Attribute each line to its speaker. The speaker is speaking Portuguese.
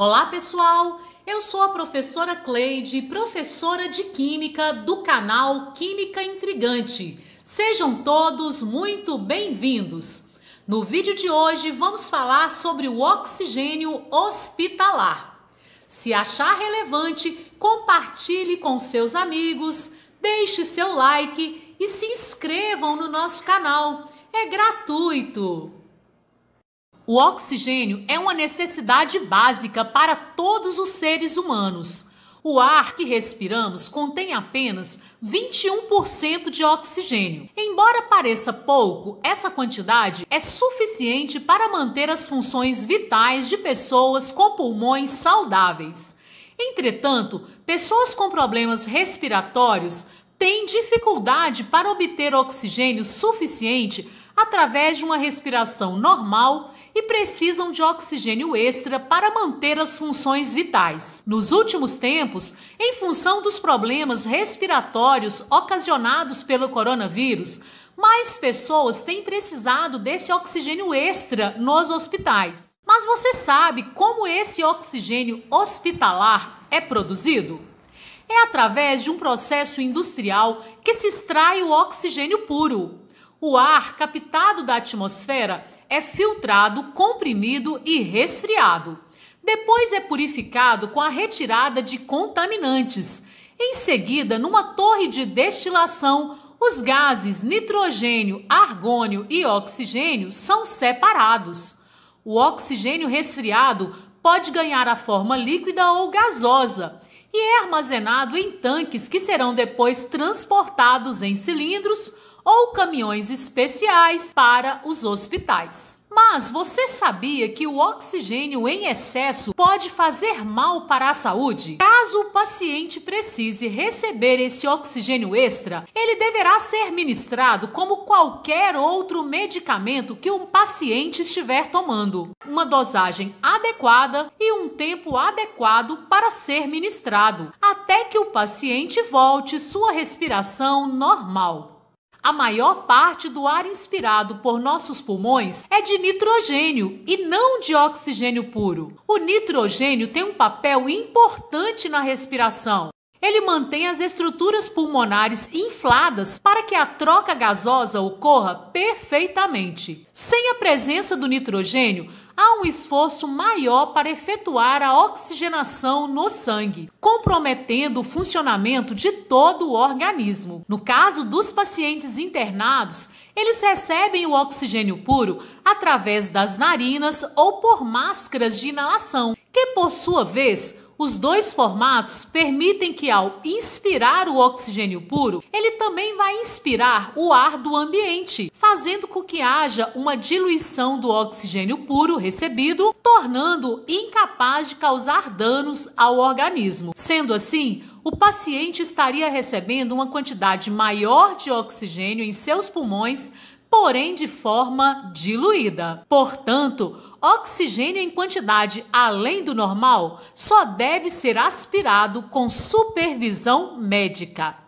Speaker 1: Olá, pessoal! Eu sou a professora Cleide, professora de Química do canal Química Intrigante. Sejam todos muito bem-vindos! No vídeo de hoje vamos falar sobre o oxigênio hospitalar. Se achar relevante, compartilhe com seus amigos, deixe seu like e se inscrevam no nosso canal. É gratuito! O oxigênio é uma necessidade básica para todos os seres humanos. O ar que respiramos contém apenas 21% de oxigênio. Embora pareça pouco, essa quantidade é suficiente para manter as funções vitais de pessoas com pulmões saudáveis. Entretanto, pessoas com problemas respiratórios têm dificuldade para obter oxigênio suficiente através de uma respiração normal e precisam de oxigênio extra para manter as funções vitais. Nos últimos tempos, em função dos problemas respiratórios ocasionados pelo coronavírus, mais pessoas têm precisado desse oxigênio extra nos hospitais. Mas você sabe como esse oxigênio hospitalar é produzido? É através de um processo industrial que se extrai o oxigênio puro o ar captado da atmosfera é filtrado, comprimido e resfriado. Depois é purificado com a retirada de contaminantes. Em seguida, numa torre de destilação, os gases nitrogênio, argônio e oxigênio são separados. O oxigênio resfriado pode ganhar a forma líquida ou gasosa e é armazenado em tanques que serão depois transportados em cilindros ou caminhões especiais para os hospitais. Mas você sabia que o oxigênio em excesso pode fazer mal para a saúde? Caso o paciente precise receber esse oxigênio extra, ele deverá ser ministrado como qualquer outro medicamento que um paciente estiver tomando. Uma dosagem adequada e um tempo adequado para ser ministrado, até que o paciente volte sua respiração normal. A maior parte do ar inspirado por nossos pulmões é de nitrogênio e não de oxigênio puro. O nitrogênio tem um papel importante na respiração. Ele mantém as estruturas pulmonares infladas para que a troca gasosa ocorra perfeitamente. Sem a presença do nitrogênio, há um esforço maior para efetuar a oxigenação no sangue, comprometendo o funcionamento de todo o organismo. No caso dos pacientes internados, eles recebem o oxigênio puro através das narinas ou por máscaras de inalação, que por sua vez os dois formatos permitem que, ao inspirar o oxigênio puro, ele também vai inspirar o ar do ambiente, fazendo com que haja uma diluição do oxigênio puro recebido, tornando incapaz de causar danos ao organismo. Sendo assim, o paciente estaria recebendo uma quantidade maior de oxigênio em seus pulmões porém de forma diluída. Portanto, oxigênio em quantidade além do normal só deve ser aspirado com supervisão médica.